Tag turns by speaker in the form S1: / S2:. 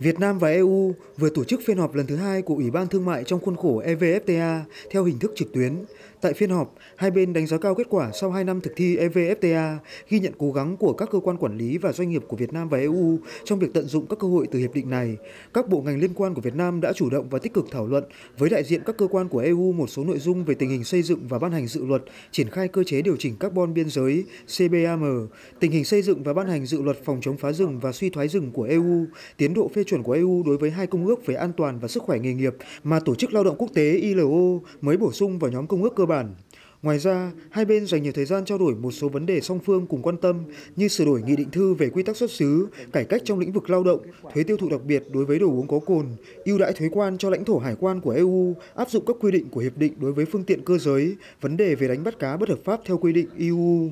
S1: Việt Nam và EU vừa tổ chức phiên họp lần thứ hai của Ủy ban Thương mại trong khuôn khổ EVFTA theo hình thức trực tuyến Tại phiên họp, hai bên đánh giá cao kết quả sau 2 năm thực thi EVFTA, ghi nhận cố gắng của các cơ quan quản lý và doanh nghiệp của Việt Nam và EU trong việc tận dụng các cơ hội từ hiệp định này. Các bộ ngành liên quan của Việt Nam đã chủ động và tích cực thảo luận với đại diện các cơ quan của EU một số nội dung về tình hình xây dựng và ban hành dự luật, triển khai cơ chế điều chỉnh carbon biên giới CBAM, tình hình xây dựng và ban hành dự luật phòng chống phá rừng và suy thoái rừng của EU, tiến độ phê chuẩn của EU đối với hai công ước về an toàn và sức khỏe nghề nghiệp mà Tổ chức Lao động Quốc tế ILO mới bổ sung vào nhóm công ước cơ bản. Ngoài ra, hai bên dành nhiều thời gian trao đổi một số vấn đề song phương cùng quan tâm như sửa đổi nghị định thư về quy tắc xuất xứ, cải cách trong lĩnh vực lao động, thuế tiêu thụ đặc biệt đối với đồ uống có cồn, ưu đãi thuế quan cho lãnh thổ hải quan của EU, áp dụng các quy định của hiệp định đối với phương tiện cơ giới, vấn đề về đánh bắt cá bất hợp pháp theo quy định EU.